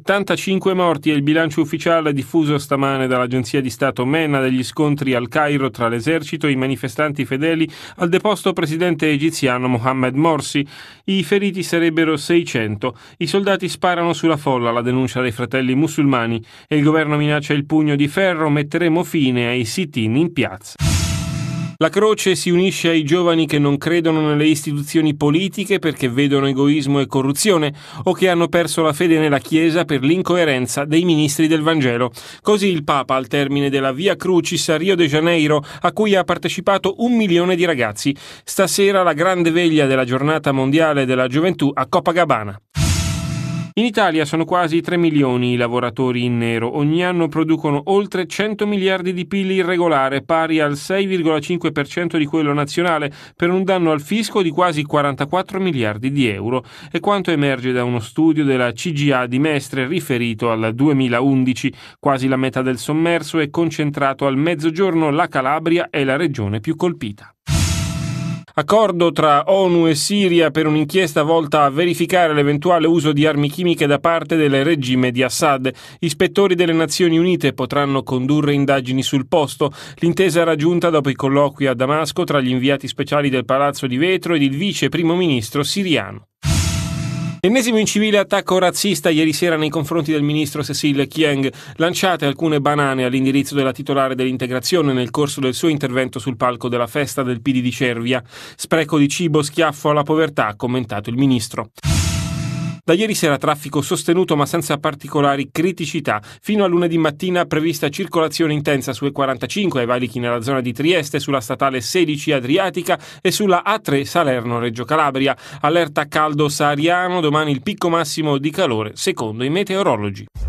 75 morti è il bilancio ufficiale diffuso stamane dall'agenzia di Stato MENA degli scontri al Cairo tra l'esercito e i manifestanti fedeli al deposto presidente egiziano Mohamed Morsi. I feriti sarebbero 600. I soldati sparano sulla folla, la denuncia dei fratelli musulmani, e il governo minaccia il pugno di ferro, metteremo fine ai sit-in in piazza. La croce si unisce ai giovani che non credono nelle istituzioni politiche perché vedono egoismo e corruzione o che hanno perso la fede nella Chiesa per l'incoerenza dei ministri del Vangelo. Così il Papa, al termine della Via Crucis a Rio de Janeiro, a cui ha partecipato un milione di ragazzi, stasera la grande veglia della giornata mondiale della gioventù a Copacabana. In Italia sono quasi 3 milioni i lavoratori in nero. Ogni anno producono oltre 100 miliardi di pili irregolare, pari al 6,5% di quello nazionale, per un danno al fisco di quasi 44 miliardi di euro. È quanto emerge da uno studio della CGA di Mestre riferito al 2011. Quasi la metà del sommerso è concentrato al mezzogiorno, la Calabria è la regione più colpita. Accordo tra ONU e Siria per un'inchiesta volta a verificare l'eventuale uso di armi chimiche da parte del regime di Assad. Ispettori delle Nazioni Unite potranno condurre indagini sul posto. L'intesa raggiunta dopo i colloqui a Damasco tra gli inviati speciali del Palazzo di Vetro ed il vice primo ministro siriano. L'ennesimo incivile attacco razzista ieri sera nei confronti del ministro Cecil Chiang. Lanciate alcune banane all'indirizzo della titolare dell'integrazione nel corso del suo intervento sul palco della festa del PD di Cervia. Spreco di cibo, schiaffo alla povertà, ha commentato il ministro. Da ieri sera traffico sostenuto ma senza particolari criticità. Fino a lunedì mattina prevista circolazione intensa su E45 ai valichi nella zona di Trieste, sulla statale 16 Adriatica e sulla A3 Salerno-Reggio Calabria. Allerta caldo sahariano, domani il picco massimo di calore secondo i meteorologi.